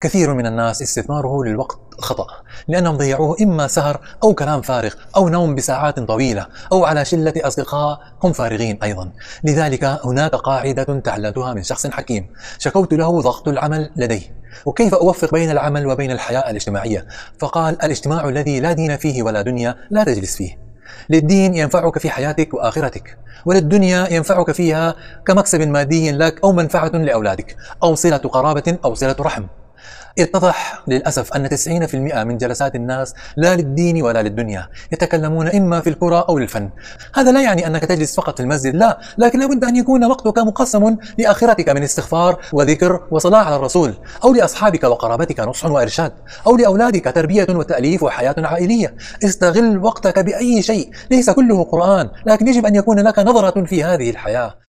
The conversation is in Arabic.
كثير من الناس استثماره للوقت خطأ لأنهم ضيعوه إما سهر أو كلام فارغ أو نوم بساعات طويلة أو على شلة أصدقاء هم فارغين أيضا لذلك هناك قاعدة تعلمتها من شخص حكيم شكوت له ضغط العمل لديه وكيف أوفق بين العمل وبين الحياة الاجتماعية فقال الاجتماع الذي لا دين فيه ولا دنيا لا تجلس فيه للدين ينفعك في حياتك وآخرتك وللدنيا ينفعك فيها كمكسب مادي لك أو منفعة لأولادك أو صلة قرابة أو صلة رحم اتضح للأسف أن 90% من جلسات الناس لا للدين ولا للدنيا يتكلمون إما في الكرة أو الفن هذا لا يعني أنك تجلس فقط في المسجد لا لكن لابد أن يكون وقتك مقسم لآخرتك من استغفار وذكر وصلاة على الرسول أو لأصحابك وقرابتك نصح وإرشاد أو لأولادك تربية وتأليف وحياة عائلية استغل وقتك بأي شيء ليس كله قرآن لكن يجب أن يكون لك نظرة في هذه الحياة